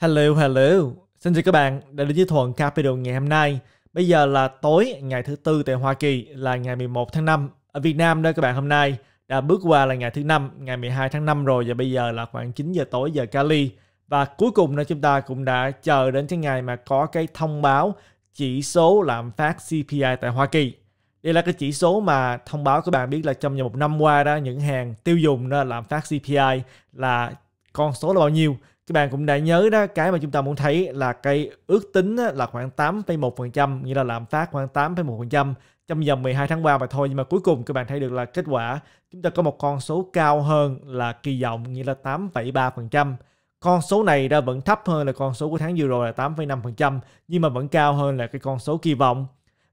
Hello, hello. Xin chào các bạn đã đến với Thuận Capital ngày hôm nay. Bây giờ là tối ngày thứ tư tại Hoa Kỳ là ngày 11 tháng 5. Ở Việt Nam đây các bạn hôm nay đã bước qua là ngày thứ năm, ngày 12 tháng 5 rồi và bây giờ là khoảng 9 giờ tối giờ Cali. Và cuối cùng đó chúng ta cũng đã chờ đến cái ngày mà có cái thông báo chỉ số lạm phát CPI tại Hoa Kỳ. Đây là cái chỉ số mà thông báo các bạn biết là trong vòng một năm qua đó những hàng tiêu dùng đó lạm phát CPI là con số là bao nhiêu các bạn cũng đã nhớ đó cái mà chúng ta muốn thấy là cái ước tính là khoảng 8,1% nghĩa là lạm phát khoảng 8,1% trong vòng 12 tháng qua mà thôi nhưng mà cuối cùng các bạn thấy được là kết quả chúng ta có một con số cao hơn là kỳ vọng nghĩa là 8,3%. Con số này đã vẫn thấp hơn là con số của tháng vừa rồi là 8,5% nhưng mà vẫn cao hơn là cái con số kỳ vọng.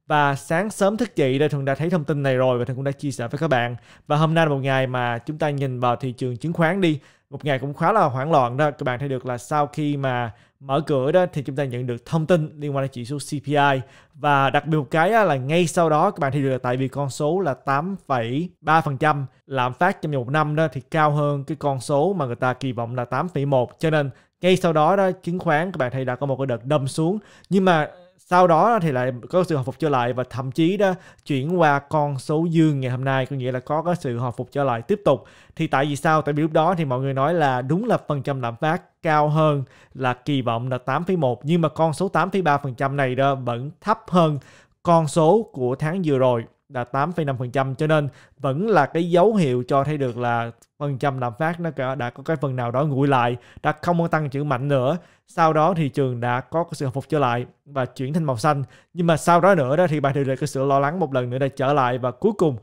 Và sáng sớm thức dậy đây Thuận đã thấy thông tin này rồi và Thuận cũng đã chia sẻ với các bạn. Và hôm nay là một ngày mà chúng ta nhìn vào thị trường chứng khoán đi một ngày cũng khá là hoảng loạn đó các bạn thấy được là sau khi mà mở cửa đó thì chúng ta nhận được thông tin liên quan đến chỉ số CPI và đặc biệt một cái là ngay sau đó các bạn thấy được là tại vì con số là 8,3% lạm phát trong một năm đó thì cao hơn cái con số mà người ta kỳ vọng là 8,1 cho nên ngay sau đó đó chứng khoán các bạn thấy đã có một cái đợt đâm xuống nhưng mà sau đó thì lại có sự hồi phục trở lại và thậm chí đó chuyển qua con số dương ngày hôm nay có nghĩa là có cái sự hồi phục trở lại tiếp tục thì tại vì sao tại vì lúc đó thì mọi người nói là đúng là phần trăm lạm phát cao hơn là kỳ vọng là 8,1 nhưng mà con số 8,3% phần trăm này đó vẫn thấp hơn con số của tháng vừa rồi là 8,5% cho nên vẫn là cái dấu hiệu cho thấy được là phần trăm lạm phát nó đã có cái phần nào đó nguội lại đã không còn tăng trưởng mạnh nữa sau đó thị trường đã có cái sự hồi phục trở lại và chuyển thành màu xanh nhưng mà sau đó nữa đó thì bạn đều lại cái sự lo lắng một lần nữa đã trở lại và cuối cùng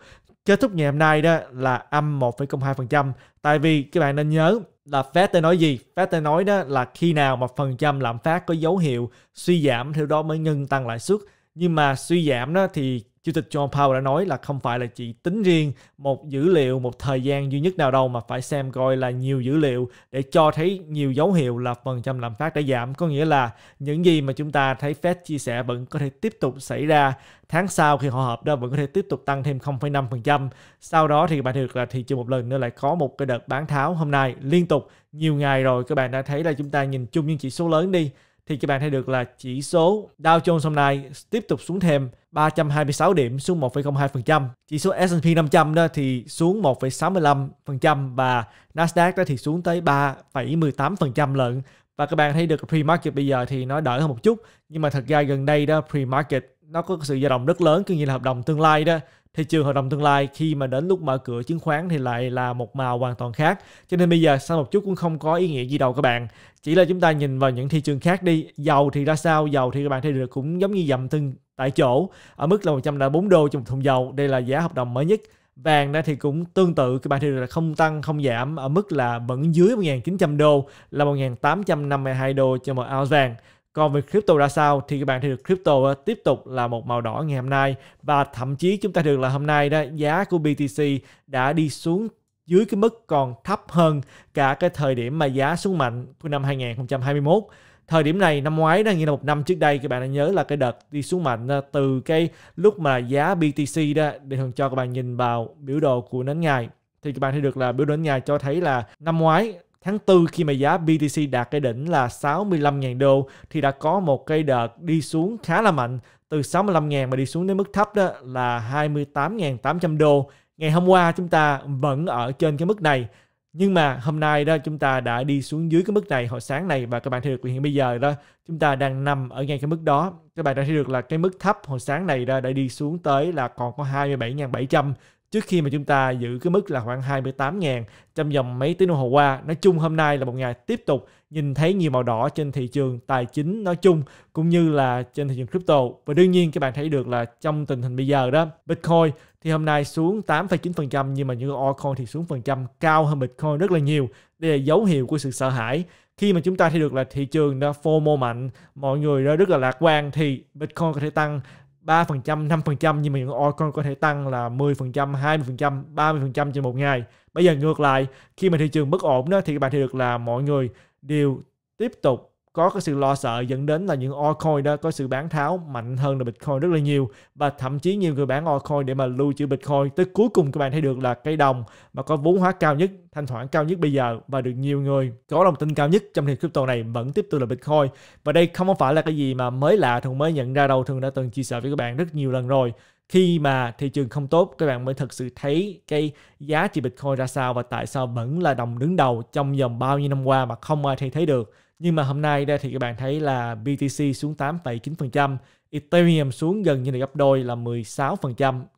kết thúc ngày hôm nay đó là âm 1,02% tại vì các bạn nên nhớ là Fed đã nói gì? Fed đã nói đó là khi nào mà phần trăm lạm phát có dấu hiệu suy giảm theo đó mới ngưng tăng lãi suất nhưng mà suy giảm đó thì Chủ tịch John Powell đã nói là không phải là chỉ tính riêng một dữ liệu một thời gian duy nhất nào đâu mà phải xem coi là nhiều dữ liệu để cho thấy nhiều dấu hiệu là phần trăm lạm phát đã giảm. Có nghĩa là những gì mà chúng ta thấy Fed chia sẻ vẫn có thể tiếp tục xảy ra tháng sau khi họ họp đó vẫn có thể tiếp tục tăng thêm 0,5%. Sau đó thì bạn được là thị trường một lần nữa lại có một cái đợt bán tháo hôm nay liên tục nhiều ngày rồi các bạn đã thấy là chúng ta nhìn chung những chỉ số lớn đi thì các bạn thấy được là chỉ số Dow Jones hôm nay tiếp tục xuống thêm 326 điểm xuống 1,02%. Chỉ số S&P 500 đó thì xuống 1,65% và Nasdaq đó thì xuống tới 3,18% lận. Và các bạn thấy được pre-market bây giờ thì nó đỡ hơn một chút. Nhưng mà thật ra gần đây đó pre-market nó có sự dao động rất lớn, cứ như là hợp đồng tương lai đó thị trường hợp đồng tương lai khi mà đến lúc mở cửa chứng khoán thì lại là một màu hoàn toàn khác cho nên bây giờ sau một chút cũng không có ý nghĩa gì đâu các bạn chỉ là chúng ta nhìn vào những thị trường khác đi dầu thì ra sao dầu thì các bạn thấy được cũng giống như dầm từng tại chỗ ở mức là 104 đô trong một thùng dầu đây là giá hợp đồng mới nhất vàng đó thì cũng tương tự các bạn thấy được là không tăng không giảm ở mức là vẫn dưới 1.900 đô là 1.852 đô cho một ounce vàng còn về crypto ra sao thì các bạn thấy được crypto ờ, tiếp tục là một màu đỏ ngày hôm nay và thậm chí chúng ta được là hôm nay đó giá của BTC đã đi xuống dưới cái mức còn thấp hơn cả cái thời điểm mà giá xuống mạnh của năm 2021 thời điểm này năm ngoái đó như là một năm trước đây các bạn đã nhớ là cái đợt đi xuống mạnh ờ, từ cái lúc mà giá BTC đó để thường cho các bạn nhìn vào biểu đồ của nến ngày thì các bạn thấy được là biểu đồ nến ngày cho thấy là năm ngoái Tháng 4 khi mà giá BTC đạt cái đỉnh là 65.000 đô thì đã có một cái đợt đi xuống khá là mạnh từ 65.000 mà đi xuống đến mức thấp đó là 28.800 đô. Ngày hôm qua chúng ta vẫn ở trên cái mức này nhưng mà hôm nay đó chúng ta đã đi xuống dưới cái mức này hồi sáng này và các bạn thấy được hiện bây giờ đó chúng ta đang nằm ở ngay cái mức đó. Các bạn đã thấy được là cái mức thấp hồi sáng này đó đã đi xuống tới là còn có 27.700 trước khi mà chúng ta giữ cái mức là khoảng 28.000 trong vòng mấy tiếng đồng hồ qua. Nói chung hôm nay là một ngày tiếp tục nhìn thấy nhiều màu đỏ trên thị trường tài chính nói chung cũng như là trên thị trường crypto. Và đương nhiên các bạn thấy được là trong tình hình bây giờ đó, Bitcoin thì hôm nay xuống 8,9% nhưng mà những altcoin thì xuống phần trăm cao hơn Bitcoin rất là nhiều. Đây là dấu hiệu của sự sợ hãi. Khi mà chúng ta thấy được là thị trường đã FOMO mạnh, mọi người đã rất là lạc quan thì Bitcoin có thể tăng 3%, 5% nhưng mà những altcoin có thể tăng là 10%, 20%, 30% trên một ngày. Bây giờ ngược lại, khi mà thị trường bất ổn đó thì các bạn thấy được là mọi người đều tiếp tục có cái sự lo sợ dẫn đến là những altcoin đó có sự bán tháo mạnh hơn là Bitcoin rất là nhiều và thậm chí nhiều người bán altcoin để mà lưu trữ Bitcoin tới cuối cùng các bạn thấy được là cây đồng mà có vốn hóa cao nhất thanh khoản cao nhất bây giờ và được nhiều người có lòng tin cao nhất trong thị crypto này vẫn tiếp tục là Bitcoin và đây không phải là cái gì mà mới lạ thường mới nhận ra đâu thường đã từng chia sẻ với các bạn rất nhiều lần rồi khi mà thị trường không tốt các bạn mới thực sự thấy cái giá trị Bitcoin ra sao và tại sao vẫn là đồng đứng đầu trong vòng bao nhiêu năm qua mà không ai thay thế được nhưng mà hôm nay đây thì các bạn thấy là BTC xuống 8,9%, Ethereum xuống gần như là gấp đôi là 16%.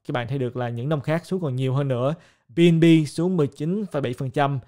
Các bạn thấy được là những năm khác xuống còn nhiều hơn nữa. BNB xuống 19,7%,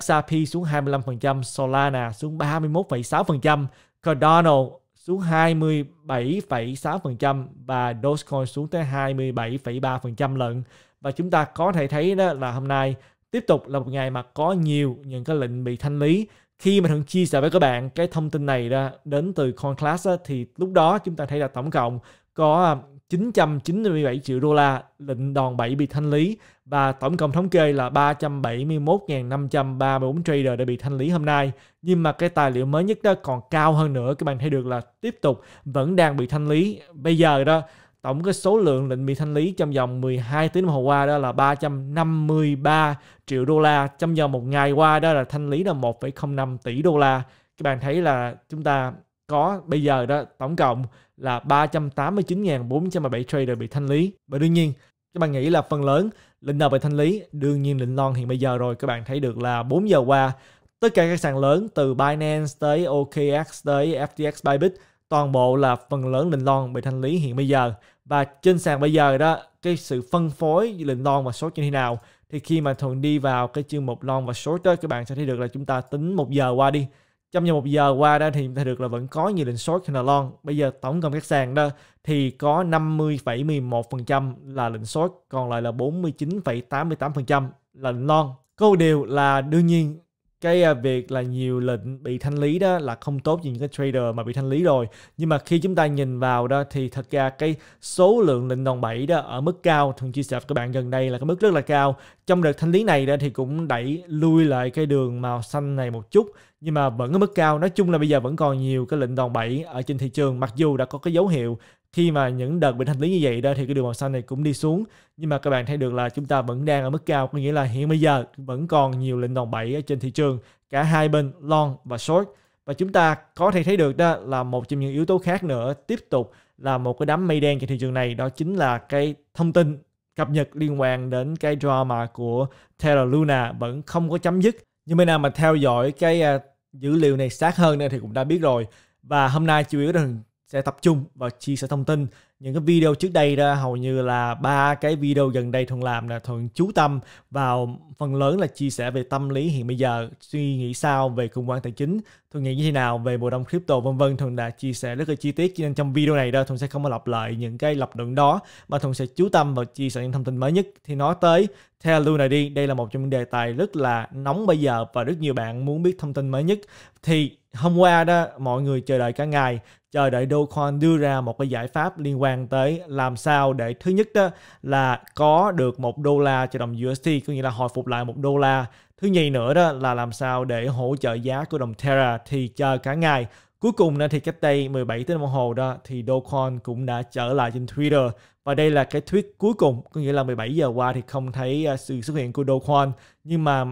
XRP xuống 25%, Solana xuống 31,6%, Cardano xuống 27,6% và Dogecoin xuống tới 27,3% lận. Và chúng ta có thể thấy đó là hôm nay tiếp tục là một ngày mà có nhiều những cái lệnh bị thanh lý khi mà thằng chia sẻ với các bạn cái thông tin này ra đến từ Conclass á, thì lúc đó chúng ta thấy là tổng cộng có 997 à, triệu đô la lệnh đòn bẩy bị thanh lý và tổng cộng thống kê là 371.534 trader đã bị thanh lý hôm nay. Nhưng mà cái tài liệu mới nhất đó còn cao hơn nữa các bạn thấy được là tiếp tục vẫn đang bị thanh lý. Bây giờ đó Tổng cái số lượng lệnh bị thanh lý trong vòng 12 tiếng đồng hồ qua đó là 353 triệu đô la. Trong vòng một ngày qua đó là thanh lý là 1,05 tỷ đô la. Các bạn thấy là chúng ta có bây giờ đó tổng cộng là 389.417 trader bị thanh lý. Và đương nhiên các bạn nghĩ là phần lớn lệnh nào bị thanh lý? Đương nhiên lệnh long hiện bây giờ rồi. Các bạn thấy được là 4 giờ qua tất cả các sàn lớn từ Binance tới OKX tới FTX Bybit toàn bộ là phần lớn linh lon bị thanh lý hiện bây giờ và trên sàn bây giờ đó cái sự phân phối linh lon và số như thế nào thì khi mà thuận đi vào cái chương mục lon và số đó các bạn sẽ thấy được là chúng ta tính một giờ qua đi trong vòng một giờ qua đó thì chúng ta được là vẫn có nhiều lệnh short hay là long bây giờ tổng cộng các sàn đó thì có 50,11% là lệnh short còn lại là 49,88% là lệnh long câu điều là đương nhiên cái à, việc là nhiều lệnh bị thanh lý đó là không tốt cho những cái trader mà bị thanh lý rồi nhưng mà khi chúng ta nhìn vào đó thì thật ra cái số lượng lệnh đòn bẩy đó ở mức cao thường chia sẻ với các bạn gần đây là cái mức rất là cao trong đợt thanh lý này đó thì cũng đẩy lui lại cái đường màu xanh này một chút nhưng mà vẫn ở mức cao nói chung là bây giờ vẫn còn nhiều cái lệnh đòn bẩy ở trên thị trường mặc dù đã có cái dấu hiệu khi mà những đợt bệnh hành lý như vậy đó thì cái đường màu xanh này cũng đi xuống nhưng mà các bạn thấy được là chúng ta vẫn đang ở mức cao có nghĩa là hiện bây giờ vẫn còn nhiều lệnh đòn bẩy ở trên thị trường cả hai bên long và short và chúng ta có thể thấy được đó là một trong những yếu tố khác nữa tiếp tục là một cái đám mây đen trên thị trường này đó chính là cái thông tin cập nhật liên quan đến cái drama của Terra Luna vẫn không có chấm dứt nhưng bên nào mà theo dõi cái à, dữ liệu này sát hơn nữa thì cũng đã biết rồi và hôm nay chủ yếu là sẽ tập trung và chia sẻ thông tin những cái video trước đây ra hầu như là ba cái video gần đây thường làm là thường chú tâm vào phần lớn là chia sẻ về tâm lý hiện bây giờ suy nghĩ sao về khủng hoảng tài chính thường nghĩ như thế nào về mùa đông crypto vân vân thường đã chia sẻ rất là chi tiết cho nên trong video này đó thuận sẽ không có lặp lại những cái lập luận đó mà thuận sẽ chú tâm vào chia sẻ những thông tin mới nhất thì nói tới theo Luna đi đây là một trong những đề tài rất là nóng bây giờ và rất nhiều bạn muốn biết thông tin mới nhất thì hôm qua đó mọi người chờ đợi cả ngày chờ đợi Dogecoin đưa ra một cái giải pháp liên quan tới làm sao để thứ nhất đó là có được một đô la cho đồng USD có nghĩa là hồi phục lại một đô la thứ nhì nữa đó là làm sao để hỗ trợ giá của đồng Terra thì chờ cả ngày Cuối cùng thì cách đây 17 tiếng đồng hồ đó thì Dogecoin cũng đã trở lại trên Twitter và đây là cái tweet cuối cùng có nghĩa là 17 giờ qua thì không thấy ờ, sự xuất hiện của Dogecoin nhưng mà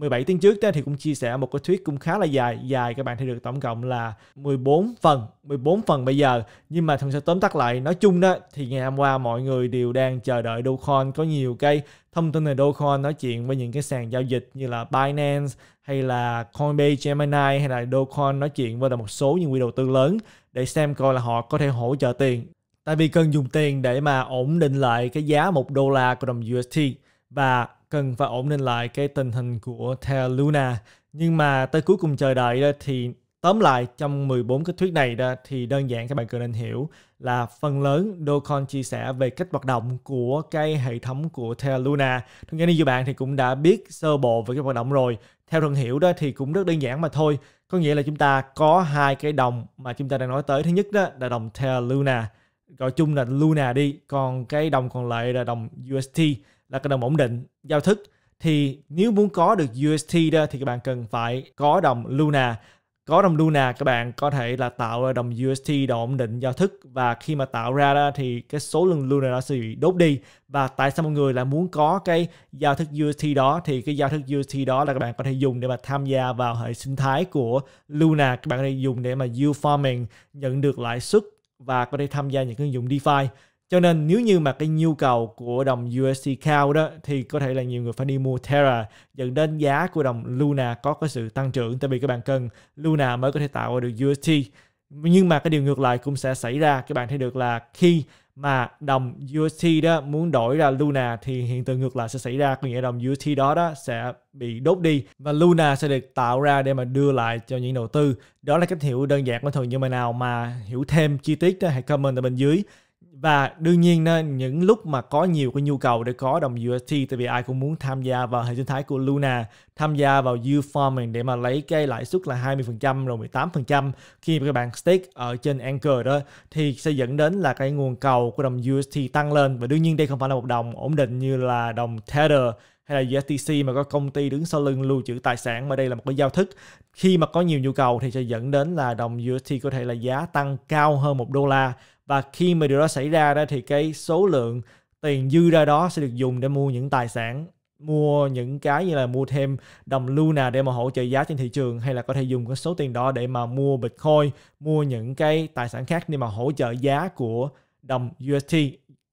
17 tiếng trước đó thì cũng chia sẻ một cái thuyết cũng khá là dài dài các bạn thì được tổng cộng là 14 phần 14 phần bây giờ nhưng mà thần sẽ tóm tắt lại nói chung đó thì ngày hôm qua mọi người đều đang chờ đợi Dogecoin có nhiều cái thông tin về Dogecoin nói chuyện với những cái sàn giao dịch như là Binance hay là Coinbase Gemini hay là Dogecoin nói chuyện với là một số những quỹ đầu tư lớn để xem coi là họ có thể hỗ trợ tiền tại vì cần dùng tiền để mà ổn định lại cái giá một đô la của đồng USD và cần phải ổn định lại cái tình hình của Terra Luna. Nhưng mà tới cuối cùng chờ đợi đó thì tóm lại trong 14 cái thuyết này đó thì đơn giản các bạn cần nên hiểu là phần lớn Docon chia sẻ về cách hoạt động của cái hệ thống của Terra Luna. Thực ra như bạn thì cũng đã biết sơ bộ về cái hoạt động rồi. Theo thường hiểu đó thì cũng rất đơn giản mà thôi. Có nghĩa là chúng ta có hai cái đồng mà chúng ta đang nói tới. Thứ nhất đó là đồng Terra Luna, gọi chung là Luna đi, còn cái đồng còn lại là đồng UST là cái đồng ổn định, giao thức thì nếu muốn có được UST đó thì các bạn cần phải có đồng Luna. Có đồng Luna các bạn có thể là tạo ra đồng UST đồng ổn định giao thức và khi mà tạo ra đó thì cái số lượng Luna nó sẽ bị đốt đi và tại sao mọi người lại muốn có cái giao thức UST đó thì cái giao thức UST đó là các bạn có thể dùng để mà tham gia vào hệ sinh thái của Luna các bạn có thể dùng để mà yield farming nhận được lãi suất và có thể tham gia những ứng dụng DeFi cho nên nếu như mà cái nhu cầu của đồng USD cao đó thì có thể là nhiều người phải đi mua Terra dẫn đến giá của đồng Luna có cái sự tăng trưởng tại vì các bạn cần Luna mới có thể tạo được USD nhưng mà cái điều ngược lại cũng sẽ xảy ra các bạn thấy được là khi mà đồng USD đó muốn đổi ra Luna thì hiện tượng ngược lại sẽ xảy ra có nghĩa đồng USD đó đó sẽ bị đốt đi và Luna sẽ được tạo ra để mà đưa lại cho những đầu tư đó là cách hiểu đơn giản của thường như mà nào mà hiểu thêm chi tiết đó hãy comment ở bên dưới và đương nhiên nên những lúc mà có nhiều cái nhu cầu để có đồng UST tại vì ai cũng muốn tham gia vào hệ sinh thái của Luna tham gia vào U-Farming để mà lấy cái lãi suất là 20% rồi 18% khi mà các bạn stake ở trên Anchor đó thì sẽ dẫn đến là cái nguồn cầu của đồng UST tăng lên và đương nhiên đây không phải là một đồng ổn định như là đồng Tether hay là USDC mà có công ty đứng sau lưng lưu trữ tài sản mà đây là một cái giao thức khi mà có nhiều nhu cầu thì sẽ dẫn đến là đồng USDT có thể là giá tăng cao hơn một đô la và khi mà điều đó xảy ra đó thì cái số lượng tiền dư ra đó sẽ được dùng để mua những tài sản mua những cái như là mua thêm đồng Luna để mà hỗ trợ giá trên thị trường hay là có thể dùng cái số tiền đó để mà mua Bitcoin, mua những cái tài sản khác để mà hỗ trợ giá của đồng UST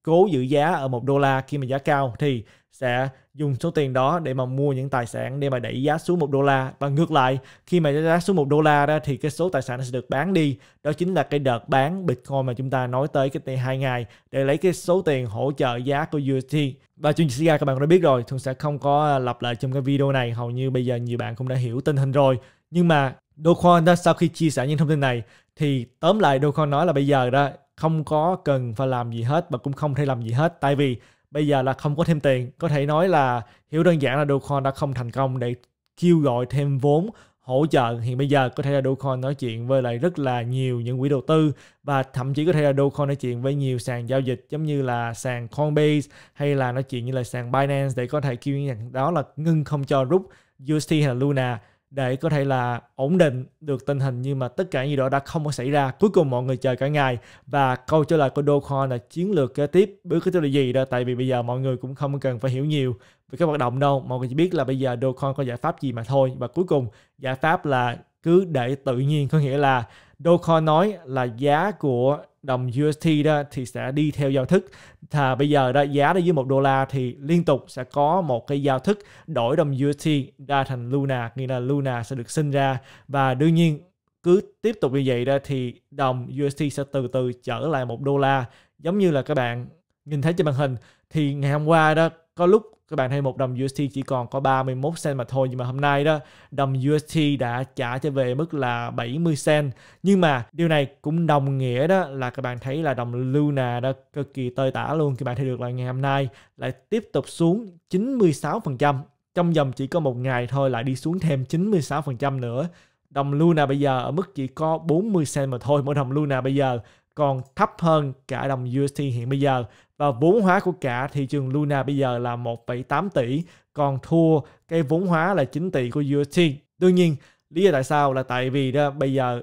cố giữ giá ở một đô la khi mà giá cao thì sẽ dùng số tiền đó để mà mua những tài sản để mà đẩy giá xuống một đô la và ngược lại khi mà giá xuống một đô la ra thì cái số tài sản nó sẽ được bán đi đó chính là cái đợt bán bitcoin mà chúng ta nói tới cái hai ngày để lấy cái số tiền hỗ trợ giá của UST và chuyên gia các bạn đã biết rồi thường sẽ không có à, lặp lại trong cái video này hầu như bây giờ nhiều bạn cũng đã hiểu tình hình rồi nhưng mà Dogecoin đó sau khi chia sẻ những thông tin này thì tóm lại Dogecoin nói là bây giờ đó không có cần phải làm gì hết và cũng không thể làm gì hết tại vì bây giờ là không có thêm tiền có thể nói là hiểu đơn giản là Dogecoin đã không thành công để kêu gọi thêm vốn hỗ trợ hiện bây giờ có thể là Dogecoin nói chuyện với lại rất là nhiều những quỹ đầu tư và thậm chí có thể là Dogecoin nói chuyện với nhiều sàn giao dịch giống như là sàn Coinbase hay là nói chuyện như là sàn Binance để có thể kêu những đó là ngưng không cho rút UST hay là Luna để có thể là ổn định được tình hình nhưng mà tất cả gì đó đã không có xảy ra cuối cùng mọi người chờ cả ngày và câu trả lời của Dogecoin là chiến lược kế tiếp bước kế tiếp là gì đó tại vì bây giờ mọi người cũng không cần phải hiểu nhiều về các hoạt động đâu mọi người chỉ biết là bây giờ Dogecoin có giải pháp gì mà thôi và cuối cùng giải pháp là cứ để tự nhiên có nghĩa là Dogecoin nói là giá của đồng UST đó thì sẽ đi theo giao thức và bây giờ đó giá đó dưới một đô la thì liên tục sẽ có một cái giao thức đổi đồng UST ra thành Luna nghĩa là Luna sẽ được sinh ra và đương nhiên cứ tiếp tục như vậy đó thì đồng UST sẽ từ từ trở lại một đô la giống như là các bạn nhìn thấy trên màn hình thì ngày hôm qua đó có lúc các bạn thấy một đồng USDT chỉ còn có 31 cent mà thôi nhưng mà hôm nay đó đồng USDT đã trả trở về mức là 70 cent nhưng mà điều này cũng đồng nghĩa đó là các bạn thấy là đồng Luna đó cực kỳ tơi tả luôn các bạn thấy được là ngày hôm nay lại tiếp tục xuống 96% trong vòng chỉ có một ngày thôi lại đi xuống thêm 96% nữa đồng Luna bây giờ ở mức chỉ có 40 cent mà thôi mỗi đồng Luna bây giờ còn thấp hơn cả đồng USDT hiện bây giờ và vốn hóa của cả thị trường Luna bây giờ là 1,8 tỷ, còn thua cái vốn hóa là 9 tỷ của UST. Đương nhiên, lý do tại sao là tại vì đó bây giờ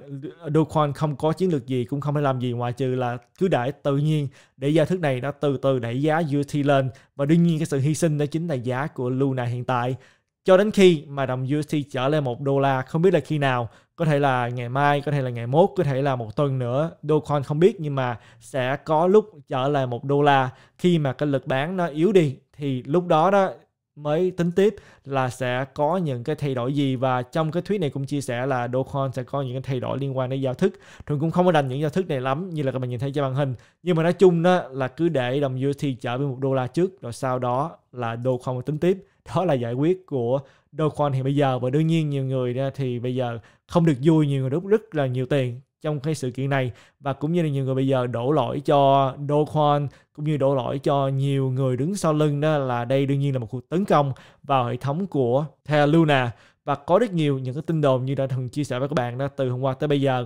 Dogecoin không có chiến lược gì cũng không thể làm gì ngoài trừ là cứ để tự nhiên để giao thức này nó từ từ đẩy giá UST lên và đương nhiên cái sự hy sinh đó chính là giá của Luna hiện tại cho đến khi mà đồng USD trở lên một đô la không biết là khi nào có thể là ngày mai có thể là ngày mốt có thể là một tuần nữa Dogecoin không biết nhưng mà sẽ có lúc trở lại một đô la khi mà cái lực bán nó yếu đi thì lúc đó đó mới tính tiếp là sẽ có những cái thay đổi gì và trong cái thuyết này cũng chia sẻ là Dogecoin sẽ có những cái thay đổi liên quan đến giao thức thường cũng không có đành những giao thức này lắm như là các bạn nhìn thấy trên màn hình nhưng mà nói chung đó là cứ để đồng USD trở về một đô la trước rồi sau đó là Dogecoin tính tiếp đó là giải quyết của Khoan hiện bây giờ và đương nhiên nhiều người thì bây giờ không được vui nhiều người đúc rất là nhiều tiền trong cái sự kiện này và cũng như là nhiều người bây giờ đổ lỗi cho Khoan cũng như đổ lỗi cho nhiều người đứng sau lưng đó là đây đương nhiên là một cuộc tấn công vào hệ thống của Terra Luna và có rất nhiều những cái tin đồn như đã thường chia sẻ với các bạn đó từ hôm qua tới bây giờ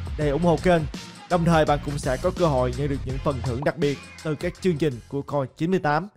để ủng hộ kênh. Đồng thời bạn cũng sẽ có cơ hội nhận được những phần thưởng đặc biệt từ các chương trình của Coin98.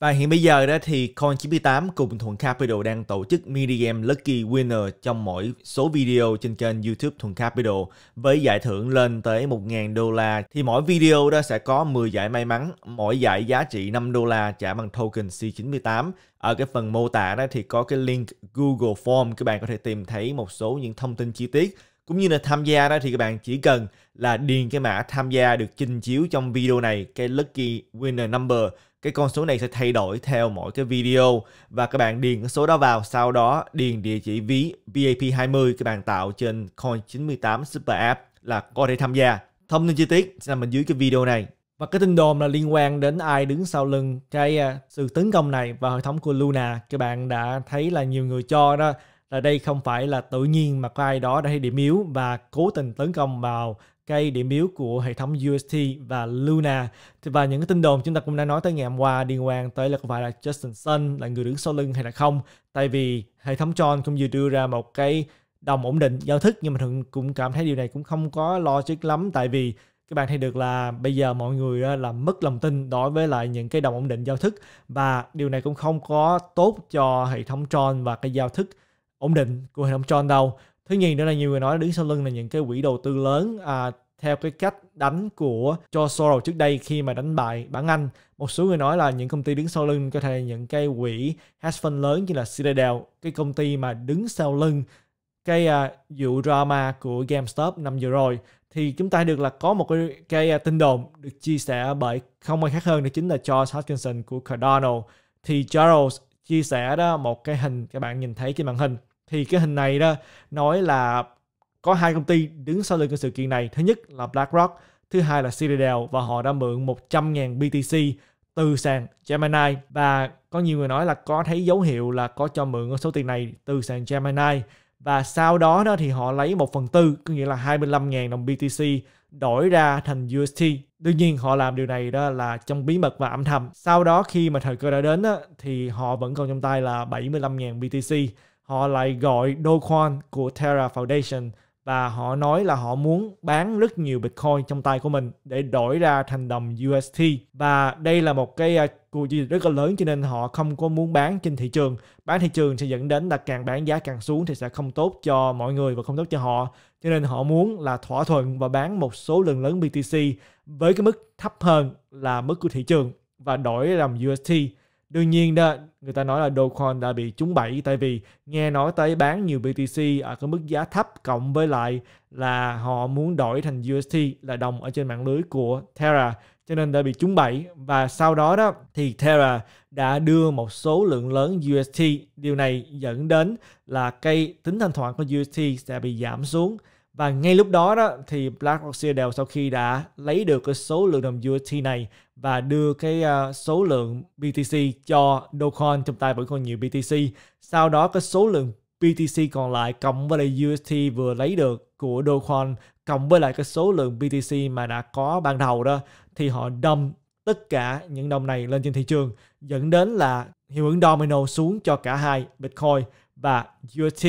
Và hiện bây giờ đó thì Coin98 cùng Thuận Capital đang tổ chức mini game Lucky Winner trong mỗi số video trên kênh YouTube Thuận Capital với giải thưởng lên tới 1.000 đô la. Thì mỗi video đó sẽ có 10 giải may mắn, mỗi giải giá trị 5 đô la trả bằng token C98. Ở cái phần mô tả đó thì có cái link Google Form các bạn có thể tìm thấy một số những thông tin chi tiết cũng như là tham gia đó thì các bạn chỉ cần là điền cái mã tham gia được trình chiếu trong video này cái lucky winner number cái con số này sẽ thay đổi theo mỗi cái video và các bạn điền cái số đó vào sau đó điền địa chỉ ví VAP20 các bạn tạo trên Coin98 Super App là có thể tham gia thông tin chi tiết sẽ nằm ở dưới cái video này và cái tin đồn là liên quan đến ai đứng sau lưng cái à, sự tấn công này và hệ thống của Luna các bạn đã thấy là nhiều người cho đó là đây không phải là tự nhiên mà có ai đó đã thấy điểm yếu và cố tình tấn công vào cây điểm yếu của hệ thống UST và Luna. Thì và những cái tin đồn chúng ta cũng đã nói tới ngày hôm qua liên quan tới là có phải là Justin Sun là người đứng sau lưng hay là không. Tại vì hệ thống Tron cũng vừa đưa ra một cái đồng ổn định giao thức nhưng mà thường cũng cảm thấy điều này cũng không có logic lắm tại vì các bạn thấy được là bây giờ mọi người là mất lòng tin đối với lại những cái đồng ổn định giao thức và điều này cũng không có tốt cho hệ thống Tron và cái giao thức ổn định của hệ thống Tron đâu thứ nhì nữa là nhiều người nói đứng sau lưng là những cái quỹ đầu tư lớn à, theo cái cách đánh của cho Soros trước đây khi mà đánh bại bản Anh. Một số người nói là những công ty đứng sau lưng có thể là những cái quỹ hedge fund lớn như là Citadel, cái công ty mà đứng sau lưng cái à, vụ drama của GameStop năm vừa rồi thì chúng ta được là có một cái, cái à, tin đồn được chia sẻ bởi không ai khác hơn đó chính là Charles Hutchinson của Cardano thì Charles chia sẻ đó một cái hình các bạn nhìn thấy trên màn hình thì cái hình này đó nói là có hai công ty đứng sau lưng cái sự kiện này. Thứ nhất là BlackRock, thứ hai là Citadel và họ đã mượn 100.000 BTC từ sàn Gemini và có nhiều người nói là có thấy dấu hiệu là có cho mượn số tiền này từ sàn Gemini và sau đó đó thì họ lấy 1 phần tư có nghĩa là 25.000 đồng BTC đổi ra thành UST. Đương nhiên họ làm điều này đó là trong bí mật và âm thầm. Sau đó khi mà thời cơ đã đến đó, thì họ vẫn còn trong tay là 75.000 BTC họ lại gọi Dogecoin của Terra Foundation và họ nói là họ muốn bán rất nhiều Bitcoin trong tay của mình để đổi ra thành đồng UST và đây là một cái à, cuộc giao dịch rất là lớn cho nên họ không có muốn bán trên thị trường bán thị trường sẽ dẫn đến là càng bán giá càng xuống thì sẽ không tốt cho mọi người và không tốt cho họ cho nên họ muốn là thỏa thuận và bán một số lượng lớn BTC với cái mức thấp hơn là mức của thị trường và đổi làm UST Đương nhiên đó, người ta nói là Dogecoin đã bị trúng bẫy tại vì nghe nói tới bán nhiều BTC ở cái mức giá thấp cộng với lại là họ muốn đổi thành UST là đồng ở trên mạng lưới của Terra cho nên đã bị trúng bẫy và sau đó đó thì Terra đã đưa một số lượng lớn UST. Điều này dẫn đến là cây tính thanh khoản của UST sẽ bị giảm xuống và ngay lúc đó đó thì Black Rock sau khi đã lấy được cái số lượng đồng UST này và đưa cái uh, số lượng BTC cho Dogecoin trong tay vẫn còn nhiều BTC. Sau đó cái số lượng BTC còn lại cộng với lại UST vừa lấy được của Dogecoin cộng với lại cái số lượng BTC mà đã có ban đầu đó thì họ đâm tất cả những đồng này lên trên thị trường dẫn đến là hiệu ứng domino xuống cho cả hai Bitcoin và UST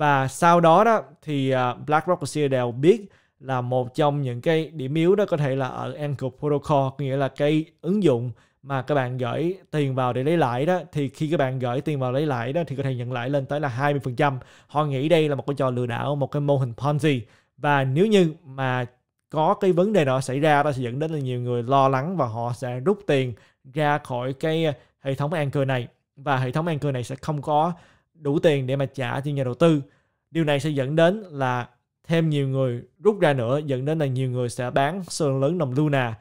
và sau đó đó thì à, BlackRock và Citadel biết là một trong những cái điểm yếu đó có thể là ở Anchor Protocol nghĩa là cái ứng dụng mà các bạn gửi tiền vào để lấy lãi đó thì khi các bạn gửi tiền vào lấy lãi đó thì có thể nhận lãi lên tới là 20%. Họ nghĩ đây là một cái trò lừa đảo, một cái mô hình Ponzi và nếu như mà có cái vấn đề đó xảy ra đó sẽ dẫn đến là nhiều người lo lắng và họ sẽ rút tiền ra khỏi cái hệ thống Anchor này và hệ thống Anchor này sẽ không có đủ tiền để mà trả cho nhà đầu tư điều này sẽ dẫn đến là thêm nhiều người rút ra nữa dẫn đến là nhiều người sẽ bán số lượng lớn đồng Luna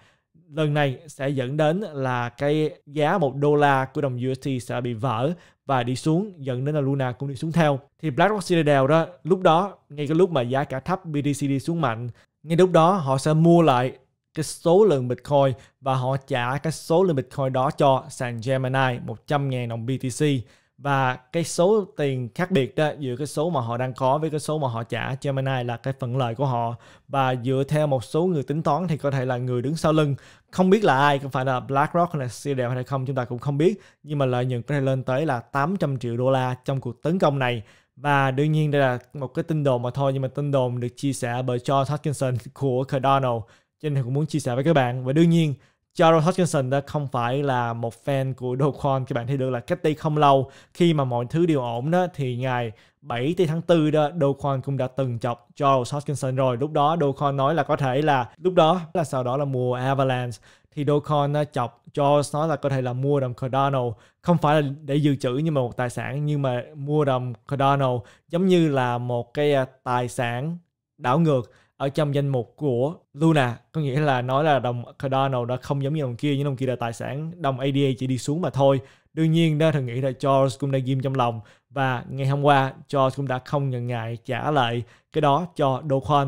lần này sẽ dẫn đến là cái giá một đô la của đồng USD sẽ bị vỡ và đi xuống dẫn đến là Luna cũng đi xuống theo thì BlackRock Citadel đó lúc đó ngay cái lúc mà giá cả thấp BTC đi xuống mạnh ngay lúc đó họ sẽ mua lại cái số lượng Bitcoin và họ trả cái số lượng Bitcoin đó cho sàn Gemini 100.000 đồng BTC và cái số tiền khác biệt đó giữa cái số mà họ đang có với cái số mà họ trả Gemini là cái phần lợi của họ và dựa theo một số người tính toán thì có thể là người đứng sau lưng không biết là ai không phải là BlackRock hay là Citadel hay không chúng ta cũng không biết nhưng mà lợi nhuận có thể lên tới là 800 triệu đô la trong cuộc tấn công này và đương nhiên đây là một cái tin đồn mà thôi nhưng mà tin đồn được chia sẻ bởi George Hutchinson của Cardano cho nên cũng muốn chia sẻ với các bạn và đương nhiên Jaron Hutchinson đã không phải là một fan của Doquan các bạn thấy được là cách đây không lâu khi mà mọi thứ đều ổn đó thì ngày 7 tháng 4 đó Doquan cũng đã từng chọc Charles Hutchinson rồi lúc đó Doquan nói là có thể là lúc đó là sau đó là mùa Avalanche thì Doquan chọc Charles nói là có thể là mua đồng Cardano không phải là để dự trữ nhưng mà một tài sản nhưng mà mua đồng Cardano giống như là một cái à, tài sản đảo ngược ở trong danh mục của Luna có nghĩa là nói là đồng Cardano đã không giống như đồng kia những đồng kia là tài sản đồng ADA chỉ đi xuống mà thôi đương nhiên đó thường nghĩ là Charles cũng đang ghim trong lòng và ngày hôm qua Charles cũng đã không ngần ngại trả lại cái đó cho Dogecoin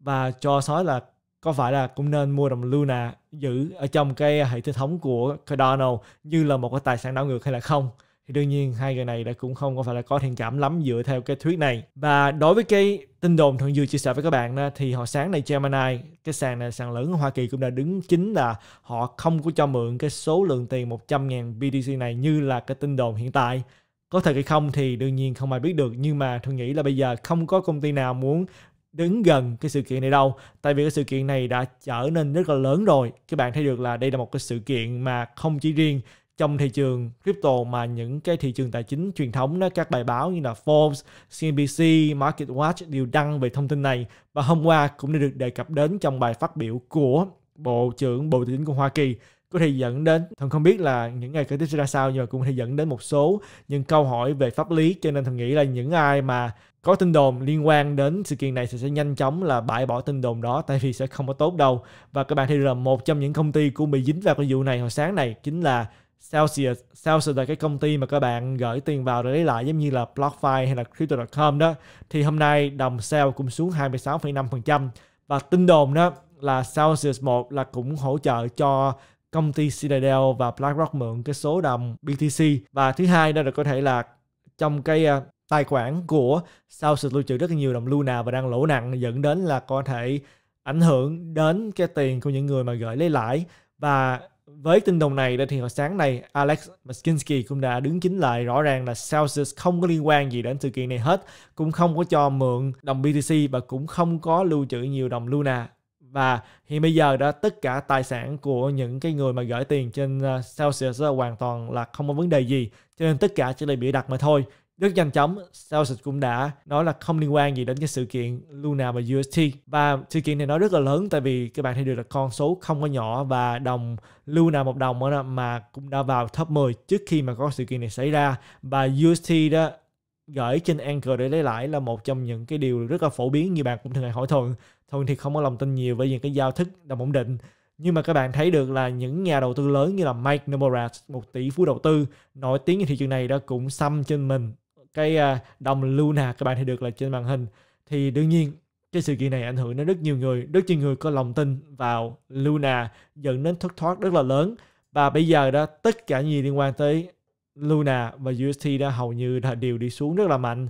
và cho nói là có phải là cũng nên mua đồng Luna giữ ở trong cái hệ thống của Cardano như là một cái tài sản đảo ngược hay là không thì đương nhiên hai người này đã cũng không có phải là có thiện cảm lắm dựa theo cái thuyết này và đối với cái tin đồn thường vừa chia sẻ với các bạn đó, thì họ sáng này Gemini cái sàn này sàn lớn ở Hoa Kỳ cũng đã đứng chính là họ không có cho mượn cái số lượng tiền 100.000 BTC này như là cái tin đồn hiện tại có thật hay không thì đương nhiên không ai biết được nhưng mà tôi nghĩ là bây giờ không có công ty nào muốn đứng gần cái sự kiện này đâu tại vì cái sự kiện này đã trở nên rất là lớn rồi các bạn thấy được là đây là một cái sự kiện mà không chỉ riêng trong thị trường crypto mà những cái thị trường tài chính truyền thống đó các bài báo như là Forbes, CNBC, MarketWatch đều đăng về thông tin này và hôm qua cũng đã được đề cập đến trong bài phát biểu của Bộ trưởng Bộ Tài chính của Hoa Kỳ có thể dẫn đến thần không biết là những ngày kế tiếp sẽ ra sao nhưng mà cũng có thể dẫn đến một số những câu hỏi về pháp lý cho nên thần nghĩ là những ai mà có tin đồn liên quan đến sự kiện này thì sẽ nhanh chóng là bãi bỏ tin đồn đó tại vì sẽ không có tốt đâu và các bạn thấy là một trong những công ty cũng bị dính vào cái vụ này hồi sáng này chính là Celsius Celsius là cái công ty mà các bạn gửi tiền vào rồi lấy lại giống như là BlockFi hay là Crypto.com đó thì hôm nay đồng Cell cũng xuống 26,5% và tin đồn đó là Celsius 1 là cũng hỗ trợ cho công ty Citadel và BlackRock mượn cái số đồng BTC và thứ hai đó là có thể là trong cái ờ, tài khoản của Celsius lưu trữ rất nhiều đồng Luna và đang lỗ nặng dẫn đến là có thể ảnh hưởng đến cái tiền của những người mà gửi lấy lãi và với tin đồn này thì hồi sáng này Alex Maskinsky cũng đã đứng chính lại rõ ràng là Celsius không có liên quan gì đến sự kiện này hết, cũng không có cho mượn đồng BTC và cũng không có lưu trữ nhiều đồng Luna. Và hiện bây giờ đã tất cả tài sản của những cái người mà gửi tiền trên ờ, Celsius là hoàn toàn là không có vấn đề gì, cho nên tất cả chỉ là bị đặt mà thôi. Rất nhanh chóng, Celsius cũng đã nói là không liên quan gì đến cái sự kiện Luna và UST. Và sự kiện này nó rất là lớn tại vì các bạn thấy được là con số không có nhỏ và đồng Luna một đồng đó mà cũng đã vào top 10 trước khi mà có sự kiện này xảy ra. Và UST đó gửi trên Anchor để lấy lãi là một trong những cái điều rất là phổ biến như bạn cũng thường ngày hỏi Thuận. Thuận thì không có lòng tin nhiều với những cái giao thức đồng ổn định. Nhưng mà các bạn thấy được là những nhà đầu tư lớn như là Mike Novogratz, một tỷ phú đầu tư nổi tiếng trên thị trường này đã cũng xăm trên mình cái à, đồng Luna các bạn thấy được là trên màn hình thì đương nhiên cái sự kiện này ảnh hưởng đến rất nhiều người rất nhiều người có lòng tin vào Luna dẫn đến thất thoát rất là lớn và bây giờ đó tất cả những gì liên quan tới Luna và UST đã hầu như là đều đi xuống rất là mạnh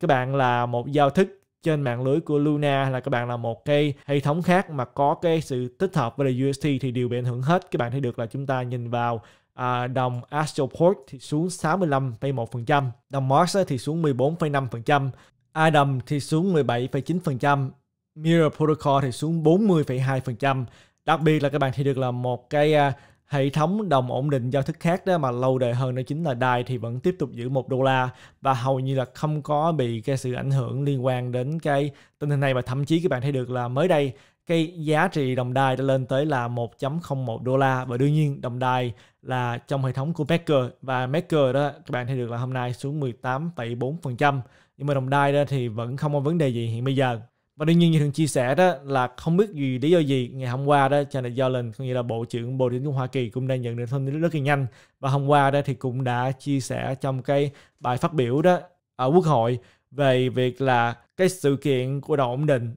các bạn là một giao thức trên mạng lưới của Luna là các bạn là một cái hệ thống khác mà có cái sự tích hợp với UST thì đều bị ảnh hưởng hết các bạn thấy được là chúng ta nhìn vào À, đồng Astroport thì xuống 65,1%, đồng Mars thì xuống 14,5%, Adam thì xuống 17,9%, Mirror Protocol thì xuống 40,2%. Đặc biệt là các bạn thì được là một cái à, hệ thống đồng ổn định giao thức khác đó mà lâu đời hơn đó chính là DAI thì vẫn tiếp tục giữ một đô la và hầu như là không có bị cái sự ảnh hưởng liên quan đến cái tình hình này và thậm chí các bạn thấy được là mới đây cái giá trị đồng đai đã lên tới là 1.01 đô la và đương nhiên đồng đai là trong hệ thống của Maker và Maker đó các bạn thấy được là hôm nay xuống 18,4% nhưng mà đồng đai đó thì vẫn không có vấn đề gì hiện bây giờ và đương nhiên như thường chia sẻ đó là không biết gì lý do gì ngày hôm qua đó cho do lần có nghĩa là Bộ trưởng Bộ Chính của Hoa Kỳ cũng đã nhận được thông tin rất là nhanh và hôm qua đó thì cũng đã chia sẻ trong cái bài phát biểu đó ở Quốc hội về việc là cái sự kiện của đồng ổn định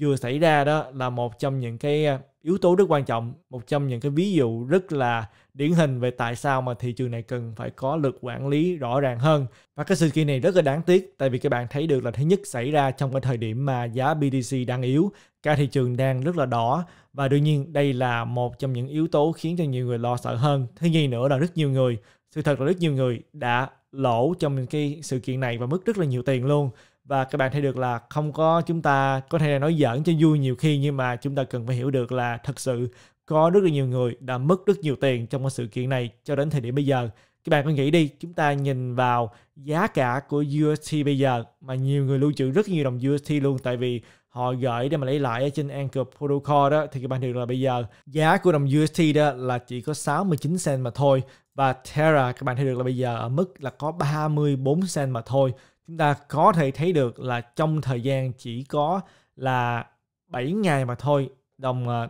vừa xảy ra đó là một trong những cái à, yếu tố rất quan trọng, một trong những cái ví dụ rất là điển hình về tại sao mà thị trường này cần phải có lực quản lý rõ ràng hơn. Và cái sự kiện này rất là đáng tiếc tại vì các bạn thấy được là thứ nhất xảy ra trong cái thời điểm mà giá BTC đang yếu, cả thị trường đang rất là đỏ và đương nhiên đây là một trong những yếu tố khiến cho nhiều người lo sợ hơn. Thứ nhì nữa là rất nhiều người, sự thật là rất nhiều người đã lỗ trong cái sự kiện này và mất rất là nhiều tiền luôn và các bạn thấy được là không có chúng ta có thể nói giỡn cho vui nhiều khi nhưng mà chúng ta cần phải hiểu được là thật sự có rất là nhiều người đã mất rất nhiều tiền trong cái sự kiện này cho đến thời điểm bây giờ các bạn có nghĩ đi chúng ta nhìn vào giá cả của UST bây giờ mà nhiều người lưu trữ rất nhiều đồng UST luôn tại vì họ gửi để mà lấy lại ở trên Anchor Protocol đó thì các bạn được là bây giờ giá của đồng UST đó là chỉ có 69 cent mà thôi và Terra các bạn thấy được là bây giờ ở mức là có 34 cent mà thôi chúng ta có thể thấy được là trong thời gian chỉ có là 7 ngày mà thôi đồng ờ,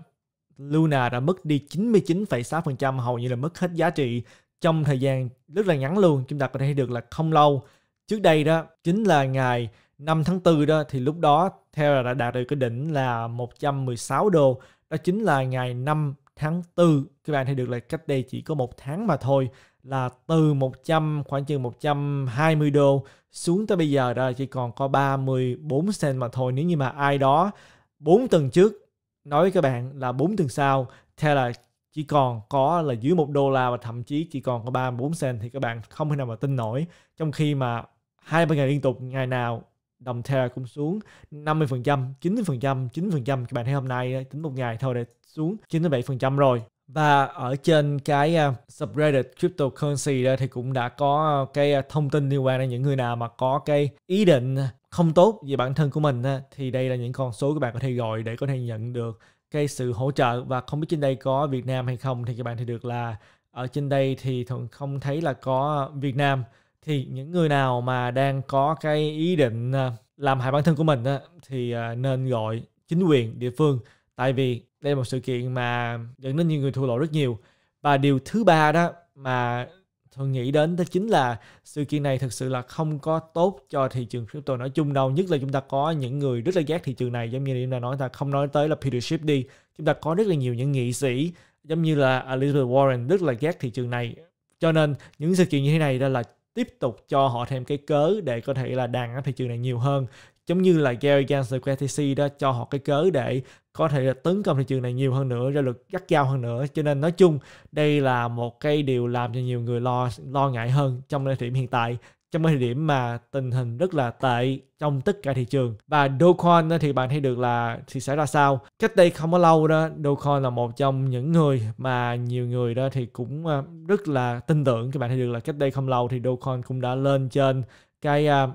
Luna đã mất đi 99,6% hầu như là mất hết giá trị trong thời gian rất là ngắn luôn chúng ta có thể thấy được là không lâu trước đây đó chính là ngày 5 tháng 4 đó thì lúc đó Terra đã đạt được cái đỉnh là 116 đô đó chính là ngày 5 tháng 4 các bạn thấy được là cách đây chỉ có một tháng mà thôi là từ 100 khoảng chừng 120 đô xuống tới bây giờ rồi chỉ còn có 34 cent mà thôi nếu như mà ai đó 4 tuần trước nói với các bạn là 4 tuần sau theo là chỉ còn có là dưới một đô la và thậm chí chỉ còn có 34 cent thì các bạn không thể nào mà tin nổi trong khi mà hai ba ngày liên tục ngày nào đồng Terra cũng xuống 50%, 90%, 9% các bạn thấy hôm nay tính một ngày thôi để xuống 97% rồi và ở trên cái uh, subreddit cryptocurrency đó thì cũng đã có uh, cái à, thông tin liên quan đến những người nào mà có cái ý định không tốt về bản thân của mình uh, thì đây là những con số các bạn có thể gọi để có thể nhận được cái sự hỗ trợ và không biết trên đây có Việt Nam hay không thì các bạn thì được là ở trên đây thì thường không thấy là có Việt Nam thì những người nào mà đang có cái ý định làm hại bản thân của mình thì nên gọi chính quyền địa phương tại vì đây là một sự kiện mà dẫn đến nhiều người thua lỗ rất nhiều và điều thứ ba đó mà thường nghĩ đến đó chính là sự kiện này thực sự là không có tốt cho thị trường crypto nói chung đâu nhất là chúng ta có những người rất là ghét thị trường này giống như em đã nói ta không nói tới là Peter Schiff đi chúng ta có rất là nhiều những nghị sĩ giống như là Elizabeth Warren rất là ghét thị trường này cho nên những sự kiện như thế này đó là tiếp tục cho họ thêm cái cớ để có thể là đàn ở thị trường này nhiều hơn giống như là Gary Gensler của ATC đó cho họ cái cớ để có thể là tấn công thị trường này nhiều hơn nữa ra lực gắt gao hơn nữa cho nên nói chung đây là một cái điều làm cho nhiều người lo lo ngại hơn trong thời điểm hiện tại trong thời điểm mà tình hình rất là tệ trong tất cả thị trường và Dogecoin thì bạn thấy được là thì sẽ ra sao cách đây không có lâu đó Dogecoin là một trong những người mà nhiều người đó thì cũng ờ, rất là tin tưởng các bạn thấy được là cách đây không lâu thì Dogecoin cũng đã lên trên cái ờ,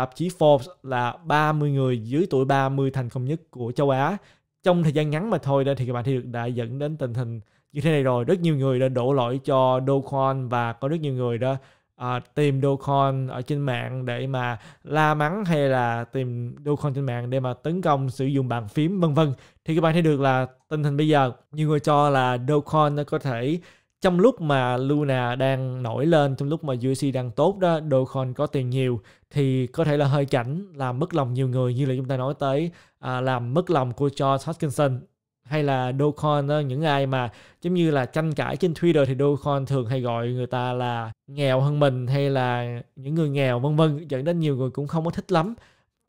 Tạp chí Forbes là 30 người dưới tuổi 30 thành công nhất của châu Á. Trong thời gian ngắn mà thôi đó thì các bạn thấy được đã dẫn đến tình hình như thế này rồi. Rất nhiều người đã đổ lỗi cho Dogecoin và có rất nhiều người đó à, tìm Dogecoin ở trên mạng để mà la mắng hay là tìm Dogecoin trên mạng để mà tấn công sử dụng bàn phím vân vân thì các bạn thấy được là tình hình bây giờ nhiều người cho là Dogecoin nó có thể trong lúc mà Luna đang nổi lên trong lúc mà USD đang tốt đó Dogecoin có tiền nhiều thì có thể là hơi chảnh làm mất lòng nhiều người như là chúng ta nói tới à, làm mất lòng của George Hutchinson hay là Dogecoin những ai mà giống như là tranh cãi trên Twitter thì Dogecoin thường hay gọi người ta là nghèo hơn mình hay là những người nghèo vân vân dẫn đến nhiều người cũng không có thích lắm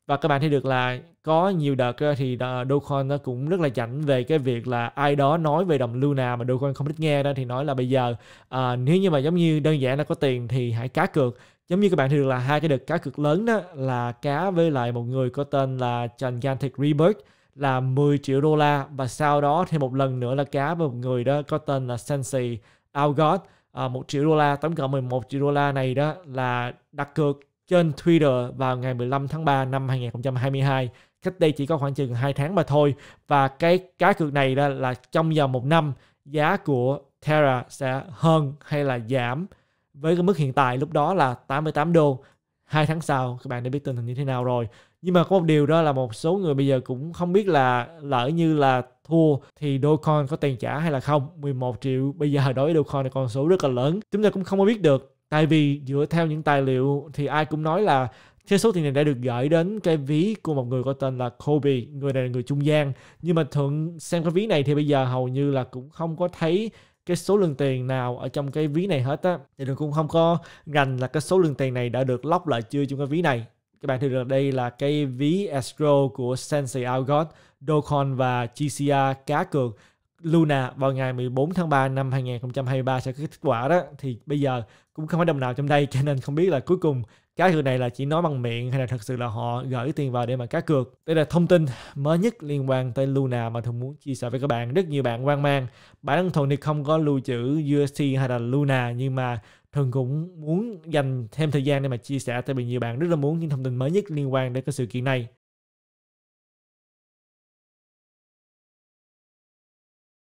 và các bạn thấy được là có nhiều đợt thì Dogecoin nó cũng rất là chảnh về cái việc là ai đó nói về đồng Luna mà Dogecoin không thích nghe đó thì nói là bây giờ à, nếu như mà giống như đơn giản là có tiền thì hãy cá cược giống như các bạn thì được là hai cái đợt cá cực lớn đó là cá với lại một người có tên là trần Gigantic Rebirth là 10 triệu đô la và sau đó thêm một lần nữa là cá với một người đó có tên là Sensei Algot à, 1 triệu đô la tổng cộng 11 triệu đô la này đó là đặt cược trên Twitter vào ngày 15 tháng 3 năm 2022 cách đây chỉ có khoảng chừng 2 tháng mà thôi và cái cá cược này đó là trong vòng một năm giá của Terra sẽ hơn hay là giảm với cái mức hiện tại lúc đó là 88 đô hai tháng sau các bạn đã biết tình hình như thế nào rồi nhưng mà có một điều đó là một số người bây giờ cũng không biết là lỡ như là thua thì Dogecoin có tiền trả hay là không 11 triệu bây giờ đối với Dogecoin là con số rất là lớn chúng ta cũng không có biết được tại vì dựa theo những tài liệu thì ai cũng nói là thế số tiền này đã được gửi đến cái ví của một người có tên là Kobe người này là người trung gian nhưng mà thuận xem cái ví này thì bây giờ hầu như là cũng không có thấy cái số lượng tiền nào ở trong cái ví này hết á thì đường cũng không có ngành là cái số lượng tiền này đã được lock lại chưa trong cái ví này các bạn thấy được đây là cái ví escrow của Sensei Algot, Docon và GCR cá cược Luna vào ngày 14 tháng 3 năm 2023 sẽ có kết quả đó thì bây giờ cũng không phải đồng nào trong đây cho nên không biết là cuối cùng cái người này là chỉ nói bằng miệng hay là thật sự là họ gửi tiền vào để mà cá cược đây là thông tin mới nhất liên quan tới Luna mà thường muốn chia sẻ với các bạn rất nhiều bạn quan mang bản thân thường thì không có lưu trữ UST hay là Luna nhưng mà thường cũng muốn dành thêm thời gian để mà chia sẻ tại vì nhiều bạn rất là muốn những thông tin mới nhất liên quan đến cái sự kiện này